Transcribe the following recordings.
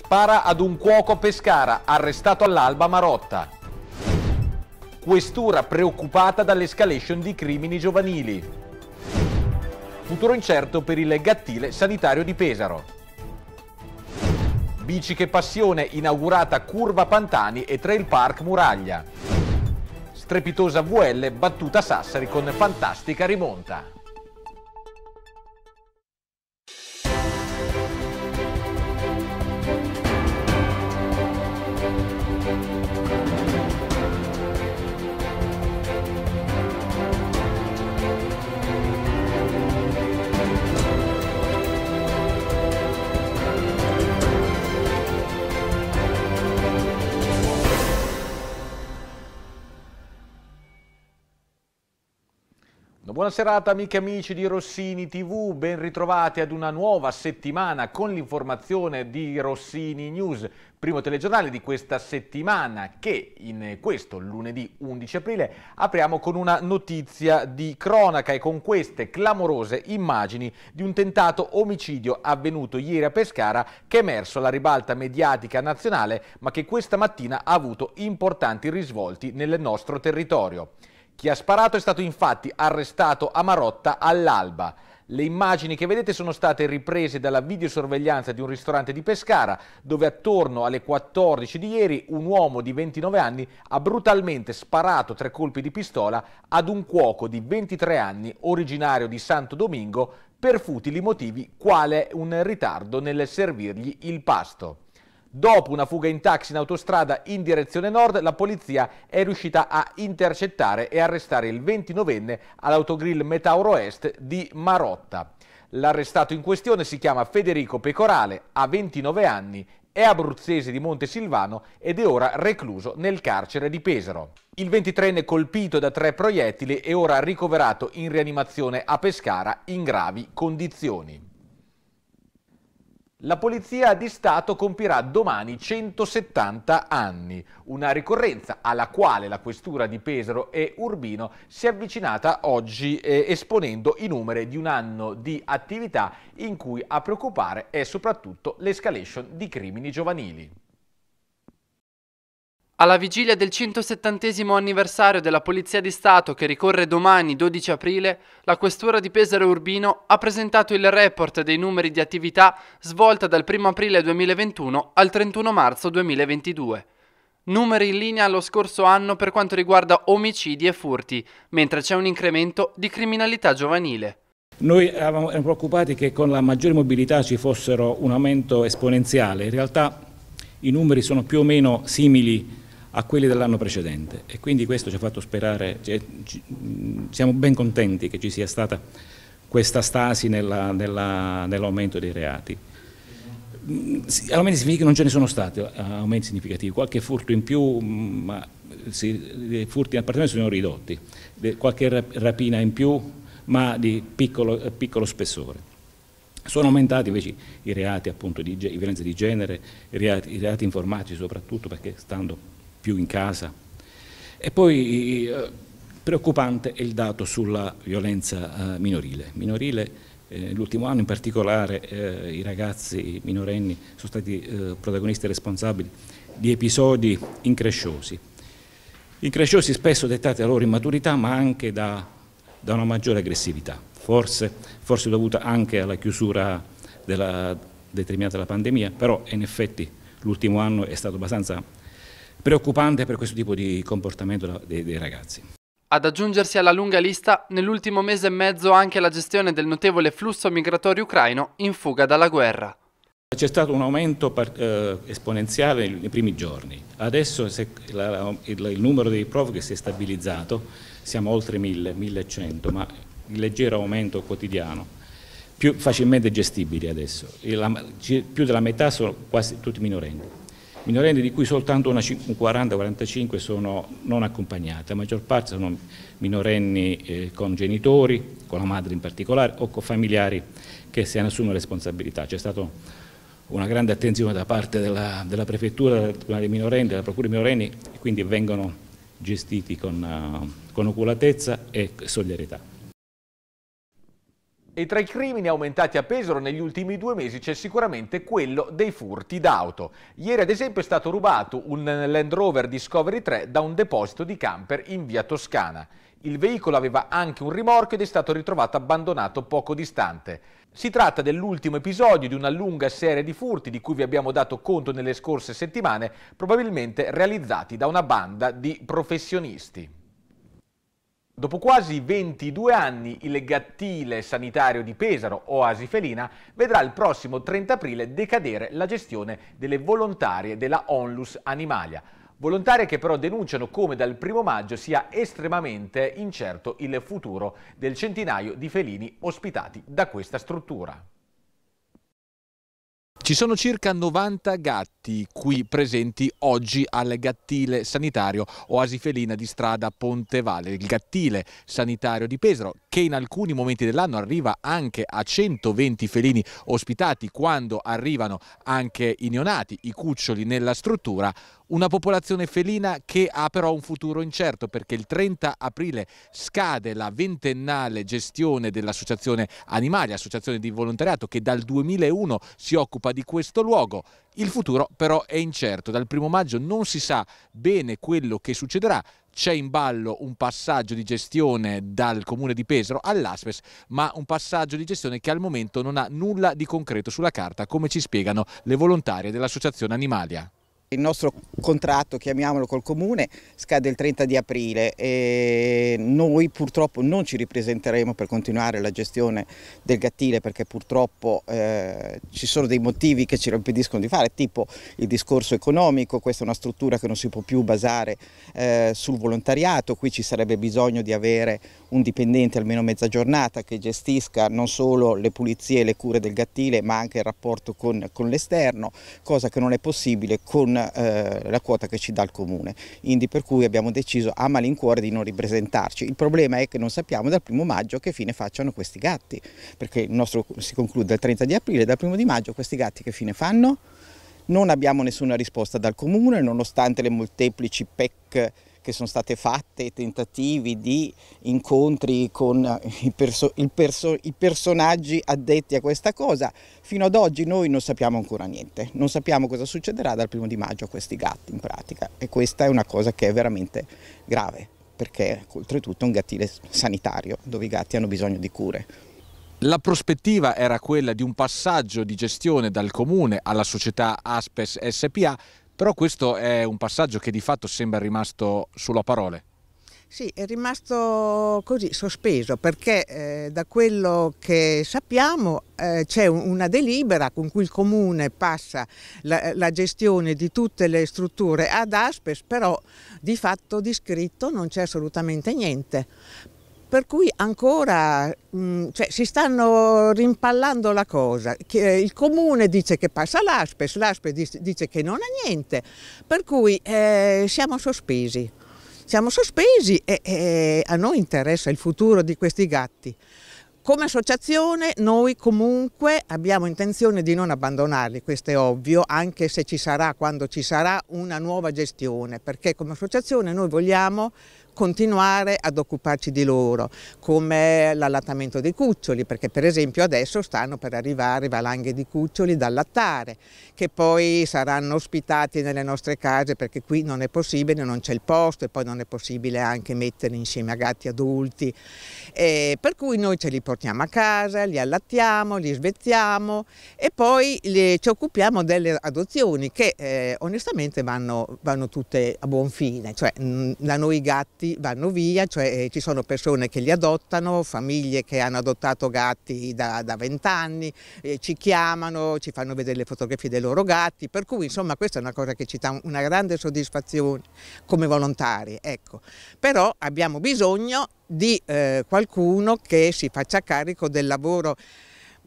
Spara ad un cuoco Pescara, arrestato all'alba Marotta. Questura preoccupata dall'escalation di crimini giovanili. Futuro incerto per il gattile sanitario di Pesaro. Bici che passione, inaugurata Curva Pantani e Trail Park Muraglia. Strepitosa VL battuta Sassari con fantastica rimonta. Buona serata amiche e amici di Rossini TV, ben ritrovati ad una nuova settimana con l'informazione di Rossini News, primo telegiornale di questa settimana che in questo lunedì 11 aprile apriamo con una notizia di cronaca e con queste clamorose immagini di un tentato omicidio avvenuto ieri a Pescara che è emerso alla ribalta mediatica nazionale ma che questa mattina ha avuto importanti risvolti nel nostro territorio. Chi ha sparato è stato infatti arrestato a Marotta all'alba. Le immagini che vedete sono state riprese dalla videosorveglianza di un ristorante di Pescara, dove attorno alle 14 di ieri un uomo di 29 anni ha brutalmente sparato tre colpi di pistola ad un cuoco di 23 anni, originario di Santo Domingo, per futili motivi quale un ritardo nel servirgli il pasto. Dopo una fuga in taxi in autostrada in direzione nord, la polizia è riuscita a intercettare e arrestare il 29enne all'autogrill Metauro Est di Marotta. L'arrestato in questione si chiama Federico Pecorale, ha 29 anni, è abruzzese di Montesilvano ed è ora recluso nel carcere di Pesaro. Il 23enne colpito da tre proiettili è ora ricoverato in rianimazione a Pescara in gravi condizioni. La Polizia di Stato compirà domani 170 anni, una ricorrenza alla quale la Questura di Pesaro e Urbino si è avvicinata oggi eh, esponendo i numeri di un anno di attività in cui a preoccupare è soprattutto l'escalation di crimini giovanili. Alla vigilia del 170 anniversario della Polizia di Stato che ricorre domani 12 aprile, la Questura di Pesaro Urbino ha presentato il report dei numeri di attività svolta dal 1 aprile 2021 al 31 marzo 2022. Numeri in linea allo scorso anno per quanto riguarda omicidi e furti, mentre c'è un incremento di criminalità giovanile. Noi eravamo preoccupati che con la maggiore mobilità ci fossero un aumento esponenziale, in realtà i numeri sono più o meno simili a quelli dell'anno precedente e quindi questo ci ha fatto sperare, siamo ben contenti che ci sia stata questa stasi nell'aumento dei reati. Aumenti significa che non ce ne sono stati eh, aumenti significativi, qualche furto in più, ma i furti in appartamento sono ridotti, qualche rapina in più, ma di piccolo, eh, piccolo spessore. Sono aumentati invece i reati appunto, di, di violenza di genere, i reati, i reati informatici soprattutto perché stando più in casa. E poi eh, preoccupante è il dato sulla violenza eh, minorile. Minorile eh, l'ultimo anno in particolare eh, i ragazzi minorenni sono stati eh, protagonisti e responsabili di episodi incresciosi. Incresciosi spesso dettati dalla loro immaturità ma anche da, da una maggiore aggressività, forse, forse dovuta anche alla chiusura della, determinata dalla pandemia, però in effetti l'ultimo anno è stato abbastanza preoccupante per questo tipo di comportamento dei, dei ragazzi. Ad aggiungersi alla lunga lista, nell'ultimo mese e mezzo anche la gestione del notevole flusso migratorio ucraino in fuga dalla guerra. C'è stato un aumento eh, esponenziale nei primi giorni, adesso il numero dei profughi si è stabilizzato, siamo oltre 1000, 1100, ma il leggero aumento quotidiano, più facilmente gestibili adesso, più della metà sono quasi tutti minorenni minorenni di cui soltanto una 40-45 sono non accompagnate, la maggior parte sono minorenni eh, con genitori, con la madre in particolare, o con familiari che se ne assumono responsabilità. C'è stata una grande attenzione da parte della, della Prefettura, della minorenni, della Procura dei minorenni, e quindi vengono gestiti con, uh, con oculatezza e solidarietà. E tra i crimini aumentati a Pesaro negli ultimi due mesi c'è sicuramente quello dei furti d'auto. Ieri ad esempio è stato rubato un Land Rover Discovery 3 da un deposito di camper in via Toscana. Il veicolo aveva anche un rimorchio ed è stato ritrovato abbandonato poco distante. Si tratta dell'ultimo episodio di una lunga serie di furti di cui vi abbiamo dato conto nelle scorse settimane, probabilmente realizzati da una banda di professionisti. Dopo quasi 22 anni il gattile sanitario di Pesaro, Oasi Felina, vedrà il prossimo 30 aprile decadere la gestione delle volontarie della Onlus Animalia. Volontarie che però denunciano come dal primo maggio sia estremamente incerto il futuro del centinaio di felini ospitati da questa struttura. Ci sono circa 90 gatti qui presenti oggi al gattile sanitario Oasi Felina di strada Pontevalle, il gattile sanitario di Pesaro che in alcuni momenti dell'anno arriva anche a 120 felini ospitati quando arrivano anche i neonati, i cuccioli nella struttura, una popolazione felina che ha però un futuro incerto perché il 30 aprile scade la ventennale gestione dell'associazione Animali, associazione di volontariato che dal 2001 si occupa di questo luogo. Il futuro però è incerto, dal primo maggio non si sa bene quello che succederà, c'è in ballo un passaggio di gestione dal comune di Pesaro all'Aspes, ma un passaggio di gestione che al momento non ha nulla di concreto sulla carta, come ci spiegano le volontarie dell'associazione Animalia. Il nostro contratto, chiamiamolo col comune, scade il 30 di aprile e noi purtroppo non ci ripresenteremo per continuare la gestione del gattile perché purtroppo eh, ci sono dei motivi che ce lo impediscono di fare, tipo il discorso economico, questa è una struttura che non si può più basare eh, sul volontariato, qui ci sarebbe bisogno di avere un dipendente almeno mezza giornata che gestisca non solo le pulizie e le cure del gattile ma anche il rapporto con, con l'esterno, cosa che non è possibile con eh, la quota che ci dà il comune, quindi per cui abbiamo deciso a malincuore di non ripresentarci. Il problema è che non sappiamo dal primo maggio che fine facciano questi gatti, perché il nostro si conclude il 30 di aprile, dal primo di maggio questi gatti che fine fanno? Non abbiamo nessuna risposta dal comune, nonostante le molteplici PEC che sono state fatte, tentativi di incontri con i, perso il perso i personaggi addetti a questa cosa. Fino ad oggi noi non sappiamo ancora niente, non sappiamo cosa succederà dal primo di maggio a questi gatti in pratica e questa è una cosa che è veramente grave perché oltretutto è un gattile sanitario dove i gatti hanno bisogno di cure. La prospettiva era quella di un passaggio di gestione dal comune alla società Aspes SPA però questo è un passaggio che di fatto sembra rimasto sulla parole. Sì, è rimasto così sospeso perché eh, da quello che sappiamo eh, c'è una delibera con cui il comune passa la, la, gestione di tutte le strutture ad Aspes, però di fatto di scritto non c'è assolutamente niente per cui ancora mh, mm, cioè, si stanno rimpallando la cosa. Che, eh, il comune dice che passa l'Aspes, l'Aspes dice, dice, che non ha niente, per cui eh, siamo sospesi. Siamo sospesi e, e a noi interessa il futuro di questi gatti. Come associazione noi comunque abbiamo intenzione di non abbandonarli, questo è ovvio, anche se ci sarà, quando ci sarà, una nuova gestione, perché come associazione noi vogliamo continuare ad occuparci di loro, come l'allattamento dei cuccioli, perché per esempio adesso stanno per arrivare valanghe di cuccioli da allattare, che poi saranno ospitati nelle nostre case perché qui non è possibile, non c'è il posto e poi non è possibile anche metterli insieme a gatti adulti. E per cui noi ce li portiamo a casa, li allattiamo, li svezziamo e poi le, ci occupiamo delle adozioni che eh, onestamente vanno, vanno tutte a buon fine, cioè da noi i gatti gatti vanno via, cioè eh, ci sono persone che li adottano, famiglie che hanno adottato gatti da vent'anni, eh, ci chiamano, ci fanno vedere le fotografie dei loro gatti, per cui insomma questa è una cosa che ci dà una grande soddisfazione come volontari, ecco. Però abbiamo bisogno di eh, qualcuno che si faccia carico del lavoro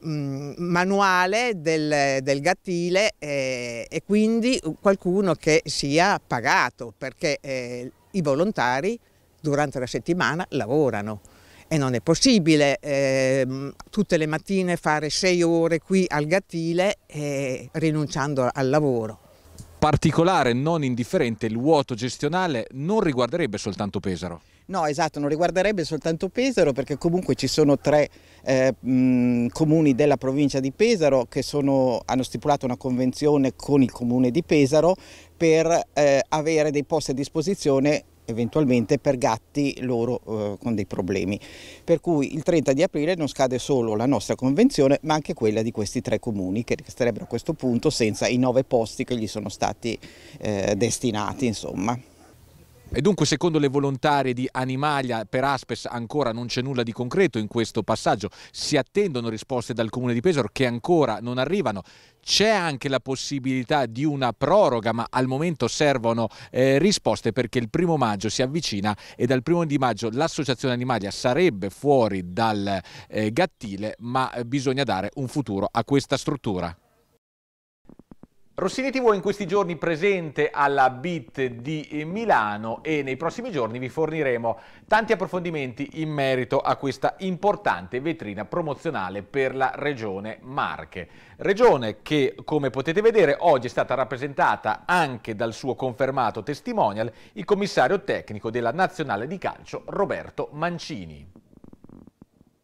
mm, manuale del, del gattile eh, e quindi qualcuno che sia pagato perché eh, i volontari durante la settimana lavorano e non è possibile eh, tutte le mattine fare sei ore qui al Gattile eh, rinunciando al lavoro. Particolare, non indifferente, il vuoto gestionale non riguarderebbe soltanto Pesaro. No, esatto, non riguarderebbe soltanto Pesaro perché comunque ci sono tre eh, mh, comuni della provincia di Pesaro che sono, hanno stipulato una convenzione con il comune di Pesaro per eh, avere dei posti a disposizione eventualmente per gatti loro eh, con dei problemi. Per cui il 30 di aprile non scade solo la nostra convenzione ma anche quella di questi tre comuni che resterebbero a questo punto senza i nove posti che gli sono stati eh, destinati. Insomma. E dunque, secondo le volontarie di Animalia, per Aspes ancora non c'è nulla di concreto in questo passaggio. Si attendono risposte dal Comune di Pesaro che ancora non arrivano. C'è anche la possibilità di una proroga, ma al momento servono eh, risposte perché il primo maggio si avvicina e dal primo di maggio l'associazione Animalia sarebbe fuori dal eh, gattile, ma eh, bisogna dare un futuro a questa struttura. Rossini TV è in questi giorni presente alla BIT di Milano e nei prossimi giorni vi forniremo tanti approfondimenti in merito a questa importante vetrina promozionale per la regione Marche. Regione che, come potete vedere, oggi è stata rappresentata anche dal suo confermato testimonial, il commissario tecnico della Nazionale di Calcio Roberto Mancini.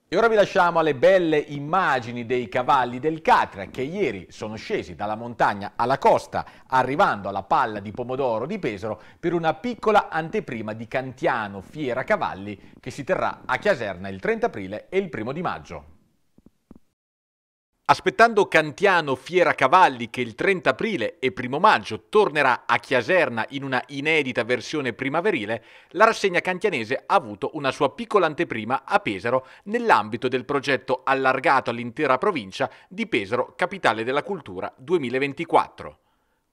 E ora vi lasciamo alle belle immagini dei cavalli del Catria che ieri sono scesi dalla montagna alla costa arrivando alla palla di pomodoro di Pesaro per una piccola anteprima di Cantiano Fiera Cavalli che si terrà a Chiaserna il 30 aprile e il 1 di maggio. Aspettando Cantiano Fiera Cavalli che il 30 aprile e 1 maggio tornerà a Chiaserna in una inedita versione primaverile, la rassegna cantianese ha avuto una sua piccola anteprima a Pesaro nell'ambito del progetto allargato all'intera provincia di Pesaro Capitale della Cultura 2024.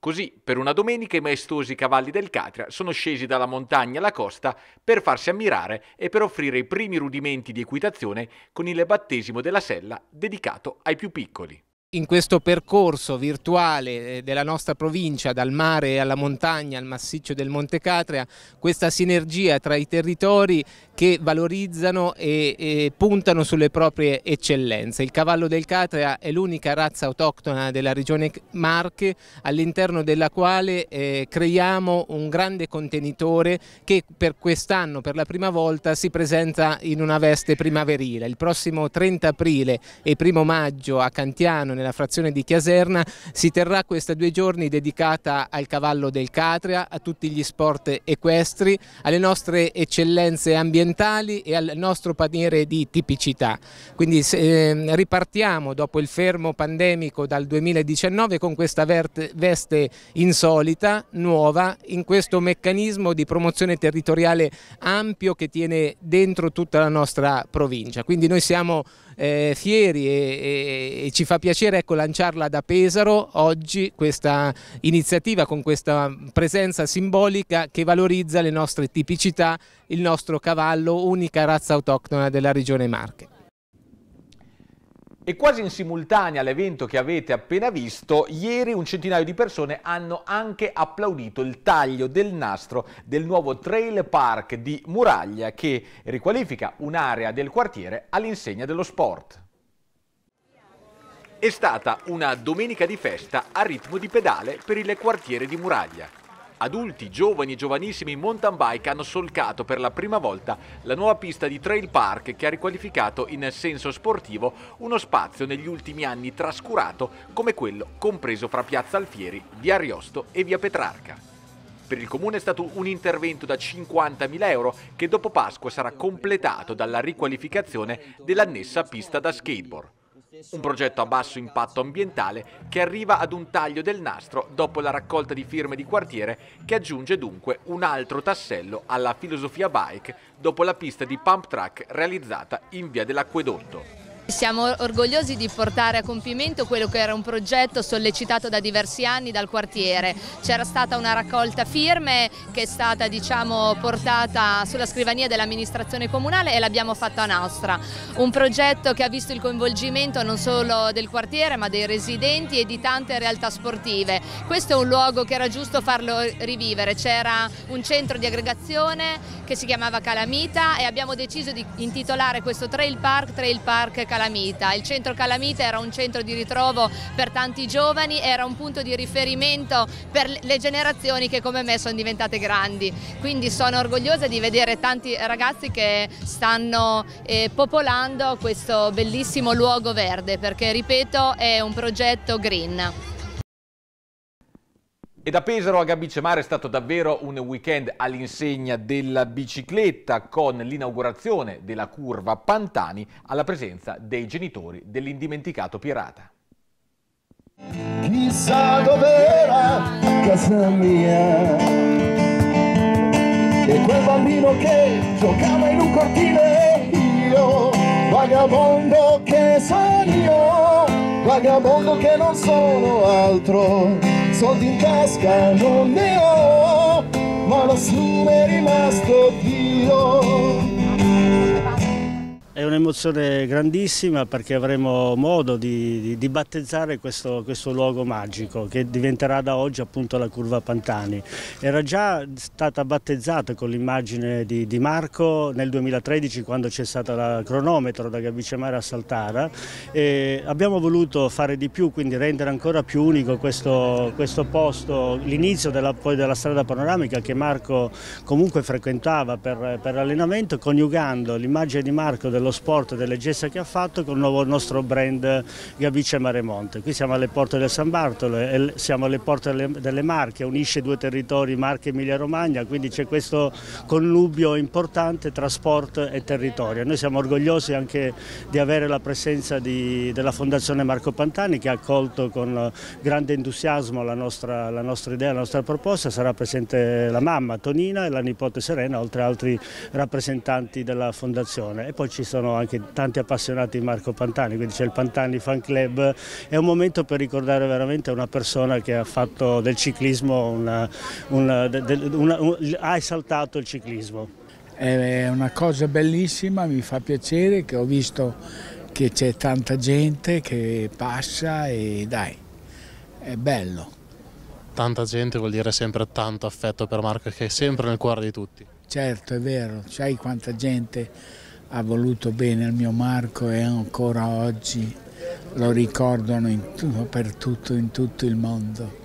Così, per una domenica, i maestosi cavalli del Catria sono scesi dalla montagna alla costa per farsi ammirare e per offrire i primi rudimenti di equitazione con il battesimo della sella dedicato ai più piccoli. In questo percorso virtuale eh, della nostra provincia, dal mare alla montagna, al massiccio del Monte Catria, questa sinergia tra i territori che valorizzano e, e puntano sulle proprie eccellenze. Il cavallo del Catria è l'unica razza autoctona della regione Marche all'interno della quale eh, creiamo un grande contenitore che per quest'anno, per la prima volta, si presenta in una veste primaverile. Il prossimo 30 aprile e 1 maggio a Cantiano nella frazione di Chiaserna, si terrà questa due giorni dedicata al cavallo del Catria, a tutti gli sport equestri, alle nostre eccellenze ambientali e al nostro paniere di tipicità. Quindi eh, ripartiamo dopo il fermo pandemico dal 2019 con questa veste insolita, nuova, in questo meccanismo di promozione territoriale ampio che tiene dentro tutta la nostra provincia. Quindi noi siamo eh, fieri e, e, e, ci fa piacere ecco, lanciarla da Pesaro oggi questa iniziativa con questa presenza simbolica che valorizza le nostre tipicità, il nostro cavallo, unica razza autoctona della regione Marche. E quasi in simultanea all'evento che avete appena visto, ieri un centinaio di persone hanno anche applaudito il taglio del nastro del nuovo trail park di Muraglia che riqualifica un'area del quartiere all'insegna dello sport. È stata una domenica di festa a ritmo di pedale per il quartiere di Muraglia. Adulti, giovani e giovanissimi mountain bike hanno solcato per la prima volta la nuova pista di Trail Park che ha riqualificato in senso sportivo uno spazio negli ultimi anni trascurato come quello compreso fra Piazza Alfieri, Via Ariosto e Via Petrarca. Per il comune è stato un intervento da 50.000 euro che dopo Pasqua sarà completato dalla riqualificazione dell'annessa pista da skateboard un progetto a basso impatto ambientale che arriva ad un taglio del nastro dopo la raccolta di firme di quartiere che aggiunge dunque un altro tassello alla filosofia bike dopo la pista di pump track realizzata in via dell'acquedotto. Siamo orgogliosi di portare a compimento quello che era un progetto sollecitato da diversi anni dal quartiere. C'era stata una raccolta firme che è stata diciamo, portata sulla scrivania dell'amministrazione comunale e l'abbiamo fatta nostra. Un progetto che ha visto il coinvolgimento non solo del quartiere ma dei residenti e di tante realtà sportive. Questo è un luogo che era giusto farlo rivivere. C'era un centro di aggregazione che si chiamava Calamita e abbiamo deciso di intitolare questo Trail Park, Trail Park Calamita Calamita. Il centro Calamita era un centro di ritrovo per tanti giovani, era un punto di riferimento per le generazioni che come me sono diventate grandi. Quindi sono orgogliosa di vedere tanti ragazzi che stanno eh, popolando questo bellissimo luogo verde perché ripeto è un progetto green. E da Pesaro a Gabice è stato davvero un weekend all'insegna della bicicletta con l'inaugurazione della curva Pantani alla presenza dei genitori dell'indimenticato pirata. Chissà dov'era casa mia E quel bambino che giocava in un cortile Io, vagabondo che sono io vagabondo che non sono altro soldi in tasca non ne ho ma lassù sfumo è rimasto Dio è un'emozione grandissima perché avremo modo di, di, di battezzare questo, questo, luogo magico che diventerà da oggi appunto la curva Pantani. Era già stata battezzata con l'immagine di, di, Marco nel 2013 quando c'è stata la cronometro da Gabicemare a Saltara e abbiamo voluto fare di più, quindi rendere ancora più unico questo, questo posto, l'inizio della, della, strada panoramica che Marco comunque frequentava per, per allenamento, coniugando l'immagine di Marco della dello sport e delle gesta che ha fatto con il nuovo nostro brand Gabice Maremonte. Qui siamo alle porte del San Bartolo e siamo alle porte delle, delle Marche, unisce due territori Marche e Emilia Romagna, quindi c'è questo connubio importante tra sport e territorio. Noi siamo orgogliosi anche di avere la presenza di, della Fondazione Marco Pantani che ha accolto con grande entusiasmo la nostra, la nostra idea, la nostra proposta, sarà presente la mamma Tonina e la nipote Serena oltre ad altri rappresentanti della Fondazione e poi ci sono sono anche tanti appassionati di Marco Pantani, quindi c'è il Pantani Fan Club, è un momento per ricordare veramente una persona che ha fatto del ciclismo, una, una, una, un, ha esaltato il ciclismo. È una cosa bellissima, mi fa piacere che ho visto che c'è tanta gente che passa e dai, è bello. Tanta gente vuol dire sempre tanto affetto per Marco che è sempre nel cuore di tutti. Certo, è vero, sai quanta gente ha voluto bene al mio Marco e ancora oggi lo ricordano per tutto, in tutto il mondo.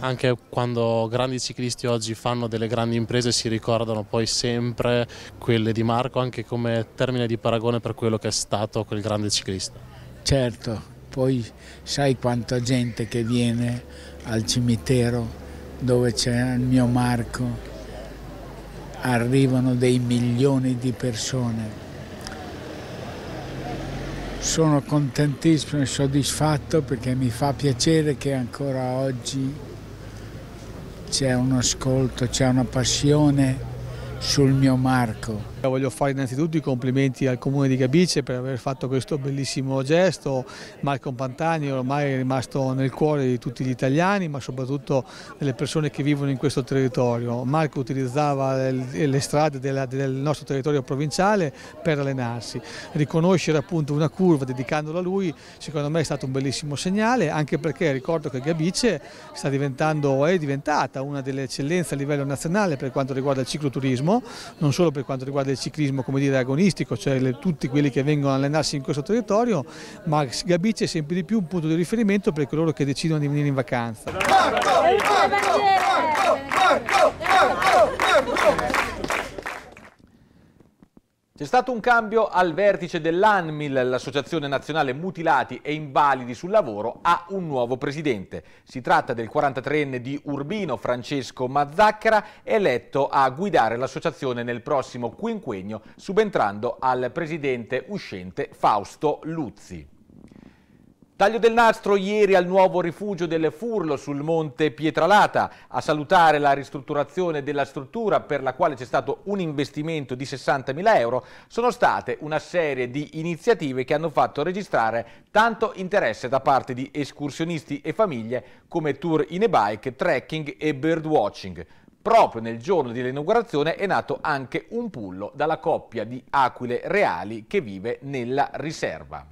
Anche quando grandi ciclisti oggi fanno delle grandi imprese si ricordano poi sempre quelle di Marco anche come termine di paragone per quello che è stato quel grande ciclista. Certo, poi sai quanta gente che viene al cimitero dove c'è il mio Marco, arrivano dei milioni di persone sono contentissimo e soddisfatto perché mi fa piacere che ancora oggi c'è un ascolto, c'è una passione sul mio Marco. Voglio fare innanzitutto i complimenti al Comune di Gabice per aver fatto questo bellissimo gesto. Marco Pantani ormai è rimasto nel cuore di tutti gli italiani, ma soprattutto delle persone che vivono in questo territorio. Marco utilizzava le strade del nostro territorio provinciale per allenarsi. Riconoscere appunto una curva dedicandola a lui secondo me è stato un bellissimo segnale, anche perché ricordo che Gabice sta diventando, è diventata una delle eccellenze a livello nazionale per quanto riguarda il cicloturismo, non solo per quanto riguarda del ciclismo come dire, agonistico, cioè le, tutti quelli che vengono a allenarsi in questo territorio, ma Gabice è sempre di più un punto di riferimento per coloro che decidono di venire in vacanza. Marco, Marco, Marco, c'è stato un cambio al vertice dell'ANMIL, l'Associazione Nazionale Mutilati e Invalidi sul Lavoro, ha un nuovo presidente. Si tratta del 43enne di Urbino, Francesco Mazzaccara, eletto a guidare l'associazione nel prossimo quinquennio, subentrando al presidente uscente Fausto Luzzi. Taglio del nastro ieri al nuovo rifugio del Furlo sul Monte Pietralata a salutare la ristrutturazione della struttura per la quale c'è stato un investimento di 60.000 euro sono state una serie di iniziative che hanno fatto registrare tanto interesse da parte di escursionisti e famiglie come tour in e bike, trekking e birdwatching. Proprio nel giorno dell'inaugurazione è nato anche un pullo dalla coppia di aquile reali che vive nella riserva.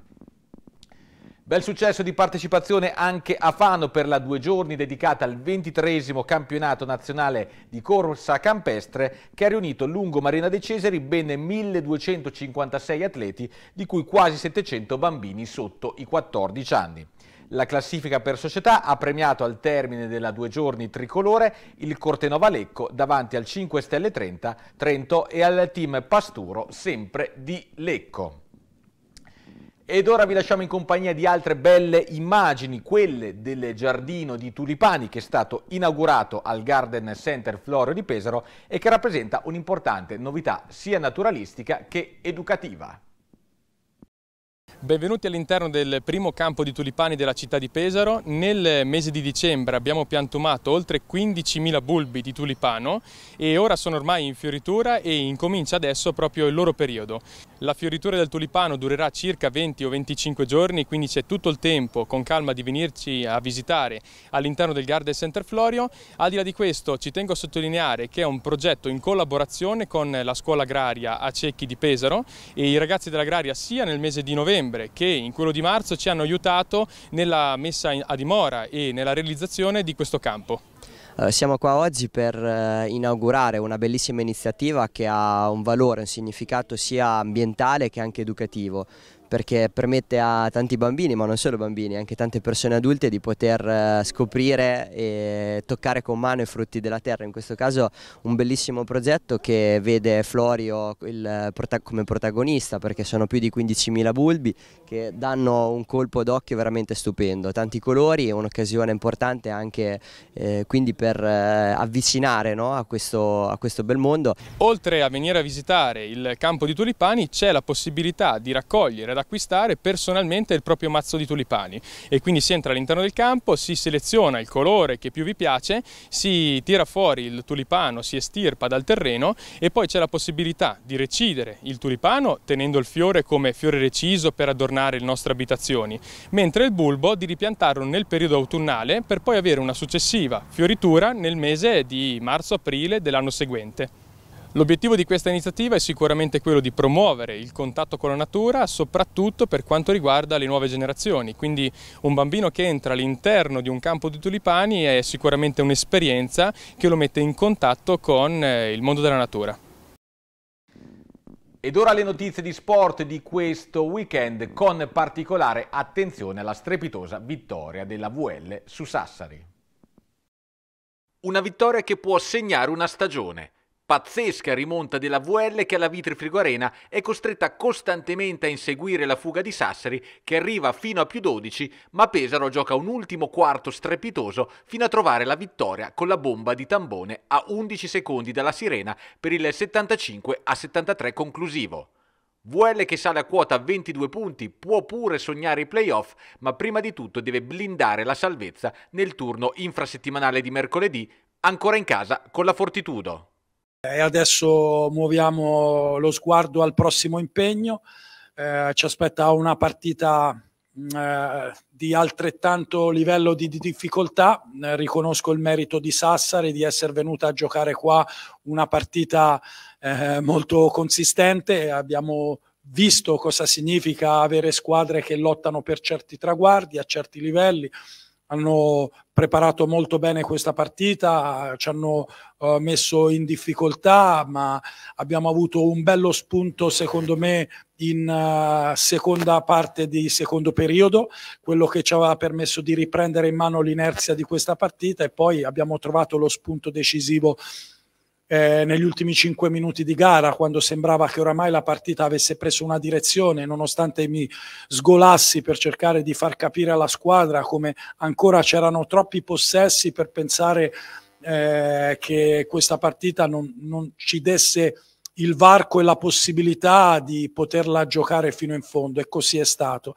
Bel successo di partecipazione anche a Fano per la due giorni dedicata al ventitresimo campionato nazionale di corsa campestre che ha riunito lungo Marina dei Cesari ben 1256 atleti di cui quasi 700 bambini sotto i 14 anni. La classifica per società ha premiato al termine della due giorni tricolore il Cortenova Lecco davanti al 5 Stelle 30 Trento e al team Pasturo sempre di Lecco. Ed ora vi lasciamo in compagnia di altre belle immagini, quelle del giardino di tulipani che è stato inaugurato al Garden Center Florio di Pesaro e che rappresenta un'importante novità sia naturalistica che educativa. Benvenuti all'interno del primo campo di tulipani della città di Pesaro. Nel mese di dicembre abbiamo piantumato oltre 15.000 bulbi di tulipano e ora sono ormai in fioritura e incomincia adesso proprio il loro periodo. La fioritura del tulipano durerà circa 20 o 25 giorni, quindi c'è tutto il tempo con calma di venirci a visitare all'interno del Garden Center Florio. Al di là di questo ci tengo a sottolineare che è un progetto in collaborazione con la scuola agraria a Cecchi di Pesaro e i ragazzi dell'agraria sia nel mese di novembre dicembre che in quello di marzo ci hanno aiutato nella messa a dimora e nella realizzazione di questo campo. Eh, siamo qua oggi per eh, inaugurare una bellissima iniziativa che ha un valore, un significato sia ambientale che anche educativo perché permette a tanti bambini, ma non solo bambini, anche tante persone adulte di poter eh, scoprire e toccare con mano i frutti della terra. In questo caso un bellissimo progetto che vede Florio il, come protagonista perché sono più di 15.000 bulbi che danno un colpo d'occhio veramente stupendo, tanti colori e un'occasione importante anche eh, quindi per eh, avvicinare no, a, questo, a questo bel mondo. Oltre a venire a visitare il campo di tulipani c'è la possibilità di raccogliere ad acquistare personalmente il proprio mazzo di tulipani e quindi si entra all'interno del campo, si seleziona il colore che più vi piace, si tira fuori il tulipano, si estirpa dal terreno e poi c'è la possibilità di recidere il tulipano tenendo il fiore come fiore reciso per adornare le nostre abitazioni, mentre il bulbo di ripiantarlo nel periodo autunnale per poi avere una successiva fioritura nel mese di marzo-aprile dell'anno seguente. L'obiettivo di questa iniziativa è sicuramente quello di promuovere il contatto con la natura, soprattutto per quanto riguarda le nuove generazioni. Quindi un bambino che entra all'interno di un campo di tulipani è sicuramente un'esperienza che lo mette in contatto con eh, il mondo della natura. Ed ora le notizie di sport di questo weekend con particolare attenzione alla strepitosa vittoria della VL su Sassari. Una vittoria che può segnare una stagione. Pazzesca rimonta della VL che alla Vitri Frigo Arena è costretta costantemente a inseguire la fuga di Sassari che arriva fino a più 12 ma Pesaro gioca un ultimo quarto strepitoso fino a trovare la vittoria con la bomba di Tambone a 11 secondi dalla sirena per il 75 a 73 conclusivo. VL che sale a quota 22 punti può pure sognare i playoff, ma prima di tutto deve blindare la salvezza nel turno infrasettimanale di mercoledì, ancora in casa con la Fortitudo. E adesso muoviamo lo sguardo al prossimo impegno. Eh, ci aspetta una partita mm, eh, di altrettanto livello di, di difficoltà. Eh, riconosco il merito di Sassari di essere venuta a giocare qua una partita eh, molto consistente. Abbiamo visto cosa significa avere squadre che lottano per certi traguardi a certi livelli hanno preparato molto bene questa partita, ci hanno uh, messo in difficoltà, ma abbiamo avuto un bello spunto, secondo me, in uh, seconda parte di secondo periodo, quello che ci aveva permesso di riprendere in mano l'inerzia di questa partita e poi abbiamo trovato lo spunto decisivo eh, negli ultimi cinque minuti di gara, quando sembrava che oramai la partita avesse preso una direzione, nonostante mi sgolassi per cercare di far capire alla squadra come ancora c'erano troppi possessi per pensare eh, che questa partita non, non ci desse il varco e la possibilità di poterla giocare fino in fondo e così è stato.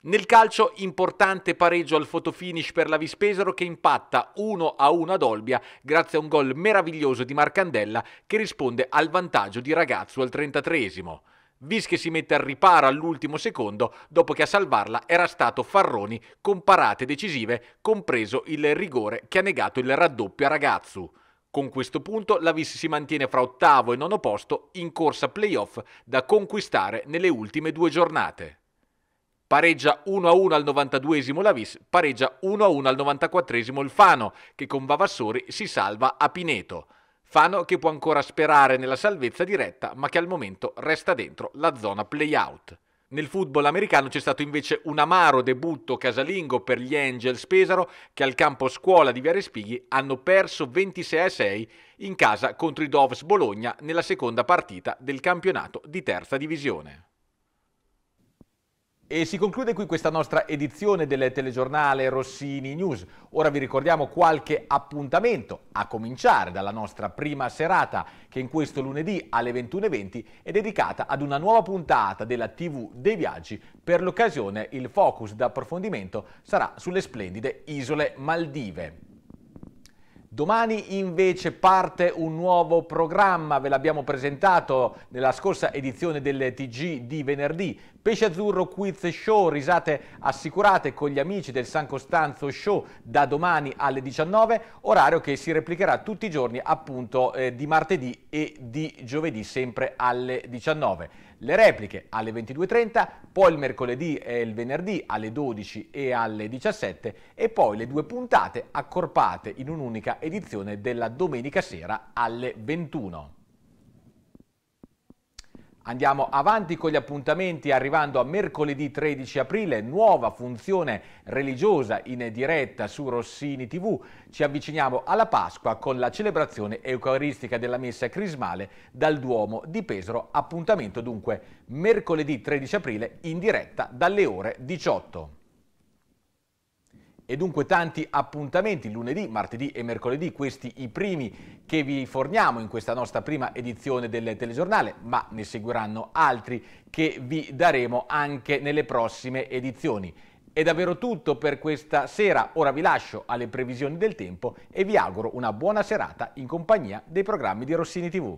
Nel calcio importante pareggio al fotofinish per la Vispesaro che impatta 1-1 ad Olbia grazie a un gol meraviglioso di Marcandella che risponde al vantaggio di Ragazzo al 33esimo. Vis che si mette al riparo all'ultimo secondo dopo che a salvarla era stato Farroni con parate decisive, compreso il rigore che ha negato il raddoppio a Ragazzu. Con questo punto la Vis si mantiene fra ottavo e nono posto in corsa playoff da conquistare nelle ultime due giornate pareggia 1-1 al 92esimo Lavis, pareggia 1-1 al 94esimo il Fano, che con Vavassori si salva a Pineto. Fano che può ancora sperare nella salvezza diretta, ma che al momento resta dentro la zona play-out. Nel football americano c'è stato invece un amaro debutto casalingo per gli Angels Pesaro che al campo scuola di Viare Spighi hanno perso 26 6 in casa contro i Doves Bologna nella seconda partita del campionato di terza divisione. E si conclude qui questa nostra edizione del telegiornale Rossini News. Ora vi ricordiamo qualche appuntamento, a cominciare dalla nostra prima serata, che in questo lunedì alle 21.20 è dedicata ad una nuova puntata della TV dei Viaggi. Per l'occasione il focus d'approfondimento sarà sulle splendide isole Maldive. Domani invece parte un nuovo programma, ve l'abbiamo presentato nella scorsa edizione del TG di venerdì. Pesce Azzurro Quiz Show, risate assicurate con gli amici del San Costanzo Show da domani alle 19, orario che si replicherà tutti i giorni appunto eh, di martedì e di giovedì sempre alle 19. Le repliche alle 22.30, poi il mercoledì e il venerdì alle 12 e alle 17 e poi le due puntate accorpate in un'unica edizione della domenica sera alle 21. Andiamo avanti con gli appuntamenti arrivando a mercoledì 13 aprile, nuova funzione religiosa in diretta su Rossini TV. Ci avviciniamo alla Pasqua con la celebrazione eucaristica della messa crismale dal Duomo di Pesaro. Appuntamento dunque mercoledì 13 aprile in diretta dalle ore 18. E dunque tanti appuntamenti lunedì, martedì e mercoledì, questi i primi che vi forniamo in questa nostra prima edizione del telegiornale, ma ne seguiranno altri che vi daremo anche nelle prossime edizioni. È davvero tutto per questa sera, ora vi lascio alle previsioni del tempo e vi auguro una buona serata in compagnia dei programmi di Rossini TV.